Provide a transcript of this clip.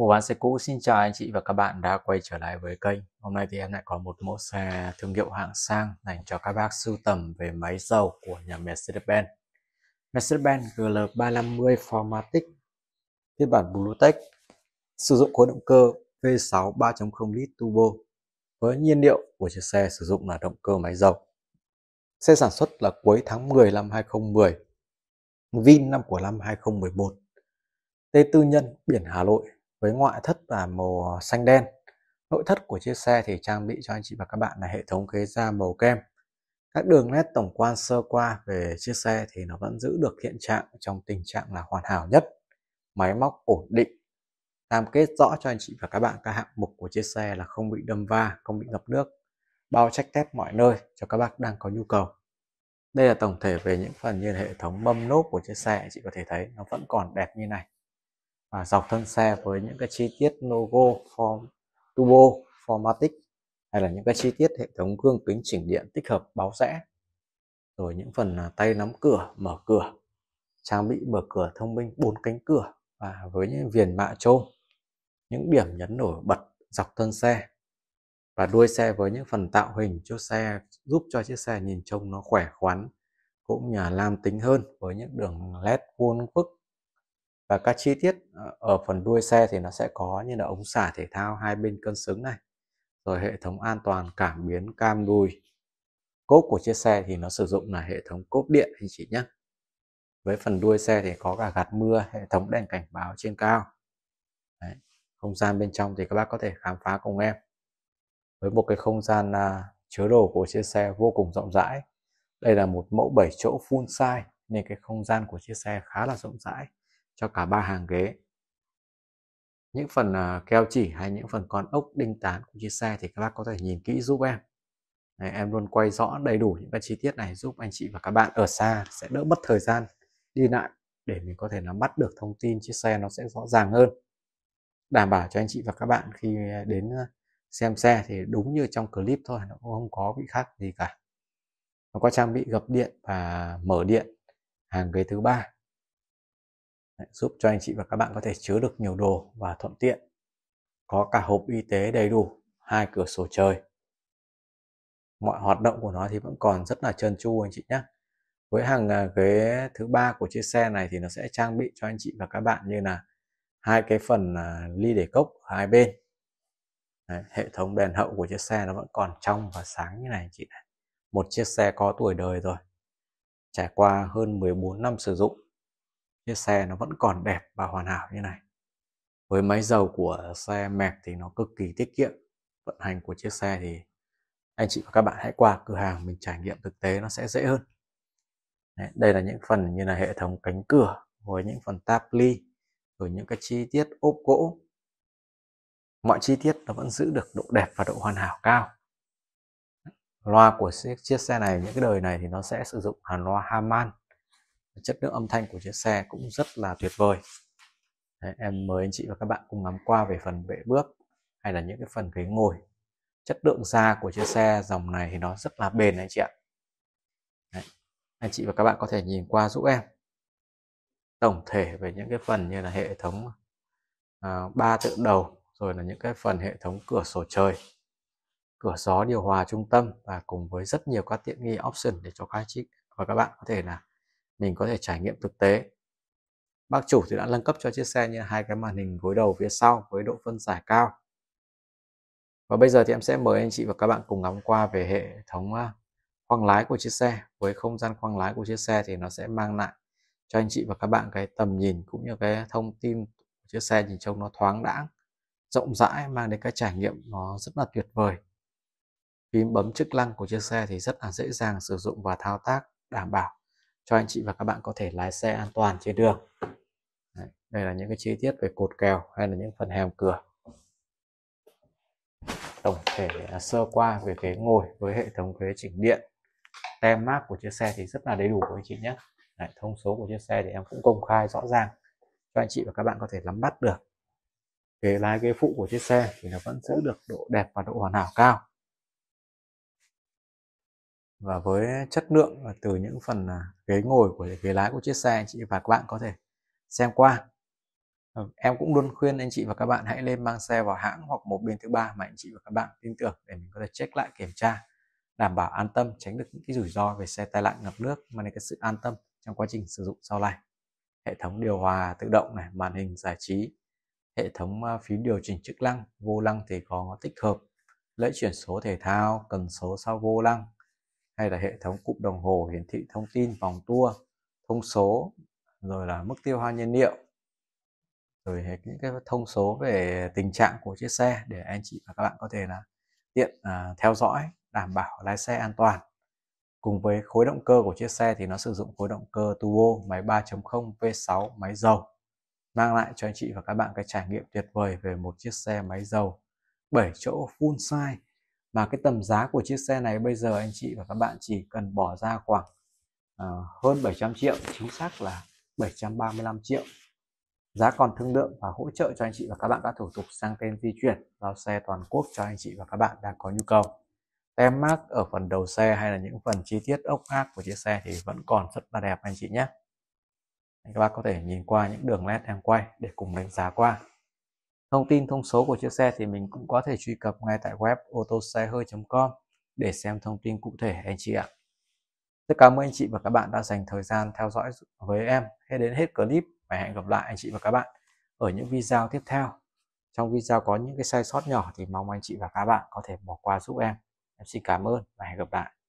Mua bán xe cũ xin chào anh chị và các bạn đã quay trở lại với kênh Hôm nay thì em lại có một mẫu xe thương hiệu hạng sang dành cho các bác sưu tầm về máy dầu của nhà Mercedes-Benz Mercedes-Benz GL350 Formatic phiên bản Bluetech sử dụng khối động cơ V6 3.0 lít turbo với nhiên liệu của chiếc xe sử dụng là động cơ máy dầu Xe sản xuất là cuối tháng 10 năm 2010 Vin năm của năm 2011 T tư nhân biển Hà Nội với ngoại thất là màu xanh đen nội thất của chiếc xe thì trang bị cho anh chị và các bạn là hệ thống ghế da màu kem các đường nét tổng quan sơ qua về chiếc xe thì nó vẫn giữ được hiện trạng trong tình trạng là hoàn hảo nhất máy móc ổn định cam kết rõ cho anh chị và các bạn các hạng mục của chiếc xe là không bị đâm va không bị ngập nước bao trách thép mọi nơi cho các bác đang có nhu cầu đây là tổng thể về những phần như hệ thống mâm nốt của chiếc xe chị có thể thấy nó vẫn còn đẹp như này à, dọc thân xe với những cái chi tiết logo form turbo formatic hay là những cái chi tiết hệ thống gương kính chỉnh điện tích hợp báo rẽ rồi những phần à, tay nắm cửa mở cửa trang bị mở cửa thông minh bốn cánh cửa và với những viền mạ trôm những điểm nhấn nổi bật dọc thân xe và đuôi xe với những phần tạo hình cho xe giúp cho chiếc xe nhìn trông nó khỏe khoắn cũng nhà lam tính hơn với những đường led vuông vức và các chi tiết ờ, ở phần đuôi xe thì nó sẽ có như là ống xả thể thao hai bên cân xứng này rồi hệ thống an toàn cảm biến cam đuôi cốp của chiếc xe thì nó sử dụng là hệ thống cốp điện anh chị nhé với phần đuôi xe thì có cả gạt mưa hệ thống đèn cảnh báo trên cao Đấy. không gian bên trong thì các bác có thể khám phá cùng em với một cái không gian uh, chứa đồ của chiếc xe vô cùng rộng rãi đây là một mẫu 7 chỗ full size nên cái không gian của chiếc xe khá là rộng rãi cho cả ba hàng ghế những phần à, keo chỉ hay những phần con ốc đinh tán của chiếc xe thì các bác có thể nhìn kỹ giúp em Đấy, em luôn quay rõ đầy đủ những cái chi tiết này giúp anh chị và các bạn ở xa sẽ đỡ mất thời gian đi lại để mình có thể nắm bắt được thông tin chiếc xe nó sẽ rõ ràng hơn đảm bảo cho anh chị và các bạn khi à, đến à, xem xe thì đúng như trong clip thôi nó cũng không có bị khác gì cả nó có trang bị gập điện và mở điện hàng ghế thứ ba giúp cho anh chị và các bạn có thể chứa được nhiều đồ và thuận tiện. Có cả hộp y tế đầy đủ, hai cửa sổ trời. Mọi hoạt động của nó thì vẫn còn rất là trơn tru anh chị nhé. Với hàng à, ghế thứ ba của chiếc xe này thì nó sẽ trang bị cho anh chị và các bạn như là hai cái phần à, ly để cốc ở hai bên. Đấy, hệ thống đèn hậu của chiếc xe nó vẫn còn trong và sáng như này anh chị này. Một chiếc xe có tuổi đời rồi. Trải qua hơn 14 năm sử dụng chiếc xe nó vẫn còn đẹp và hoàn hảo như này với máy dầu của xe mẹp thì nó cực kỳ tiết kiệm vận hành của chiếc xe thì anh chị và các bạn hãy qua cửa hàng mình trải nghiệm thực tế nó sẽ dễ hơn đây là những phần như là hệ thống cánh cửa với những phần táp ly rồi những cái chi tiết ốp gỗ mọi chi tiết nó vẫn giữ được độ đẹp và độ hoàn hảo cao loa của chiếc, xe này những cái đời này thì nó sẽ sử dụng hàn loa Harman chất lượng âm thanh của chiếc xe cũng rất là tuyệt vời Đấy, em mời anh chị và các bạn cùng ngắm qua về phần bệ bước hay là những cái phần ghế ngồi chất lượng da của chiếc xe dòng này thì nó rất là bền anh chị ạ Đấy. anh chị và các bạn có thể nhìn qua giúp em tổng thể về những cái phần như là hệ thống à, ba uh, tượng đầu rồi là những cái phần hệ thống cửa sổ trời cửa gió điều hòa trung tâm và cùng với rất nhiều các tiện nghi option để cho các anh chị và các bạn có thể là mình có thể trải nghiệm thực tế bác chủ thì đã nâng cấp cho chiếc xe như hai cái màn hình gối đầu phía sau với độ phân giải cao và bây giờ thì em sẽ mời anh chị và các bạn cùng ngắm qua về hệ thống khoang lái của chiếc xe với không gian khoang lái của chiếc xe thì nó sẽ mang lại cho anh chị và các bạn cái tầm nhìn cũng như cái thông tin của chiếc xe nhìn trông nó thoáng đãng rộng rãi mang đến cái trải nghiệm nó rất là tuyệt vời phím bấm chức năng của chiếc xe thì rất là dễ dàng sử dụng và thao tác đảm bảo cho anh chị và các bạn có thể lái xe an toàn trên đường Đấy, đây là những cái chi tiết về cột kèo hay là những phần hèm cửa tổng thể à, sơ qua về ghế ngồi với hệ thống ghế chỉnh điện tem mát của chiếc xe thì rất là đầy đủ của anh chị nhé Đấy, thông số của chiếc xe thì em cũng công khai rõ ràng cho anh chị và các bạn có thể nắm bắt được ghế lái ghế phụ của chiếc xe thì nó vẫn giữ được độ đẹp và độ hoàn hảo cao và với chất lượng từ những phần à, ghế ngồi của ghế lái của chiếc xe anh chị và các bạn có thể xem qua ờ, em cũng luôn khuyên anh chị và các bạn hãy lên mang xe vào hãng hoặc một bên thứ ba mà anh chị và các bạn tin tưởng để mình có thể check lại kiểm tra đảm bảo an tâm tránh được những cái rủi ro về xe tai nạn ngập nước mà nên cái sự an tâm trong quá trình sử dụng sau này hệ thống điều hòa tự động này màn hình giải trí hệ thống à, phím điều chỉnh chức năng vô lăng thì có tích hợp lưỡi chuyển số thể thao cần số sau vô lăng hay là hệ thống cụm đồng hồ hiển thị thông tin vòng tua thông số rồi là mức tiêu hao nhiên liệu rồi những cái thông số về tình trạng của chiếc xe để anh chị và các bạn có thể là tiện à, theo dõi đảm bảo lái xe an toàn cùng với khối động cơ của chiếc xe thì nó sử dụng khối động cơ turbo máy 3.0 V6 máy dầu mang lại cho anh chị và các bạn cái trải nghiệm tuyệt vời về một chiếc xe máy dầu 7 chỗ full size mà cái tầm giá của chiếc xe này bây giờ anh chị và các bạn chỉ cần bỏ ra khoảng uh, hơn 700 triệu chính xác là 735 triệu giá còn thương lượng và hỗ trợ cho anh chị và các bạn các thủ tục sang tên di chuyển giao xe toàn quốc cho anh chị và các bạn đang có nhu cầu tem mát ở phần đầu xe hay là những phần chi tiết ốc ác của chiếc xe thì vẫn còn rất là đẹp anh chị nhé các bác có thể nhìn qua những đường nét em quay để cùng đánh giá qua Thông tin thông số của chiếc xe thì mình cũng có thể truy cập ngay tại web ô hơi.com để xem thông tin cụ thể anh chị ạ. Rất cảm ơn anh chị và các bạn đã dành thời gian theo dõi với em hết đến hết clip và hẹn gặp lại anh chị và các bạn ở những video tiếp theo. Trong video có những cái sai sót nhỏ thì mong anh chị và các bạn có thể bỏ qua giúp em. Em xin cảm ơn và hẹn gặp lại.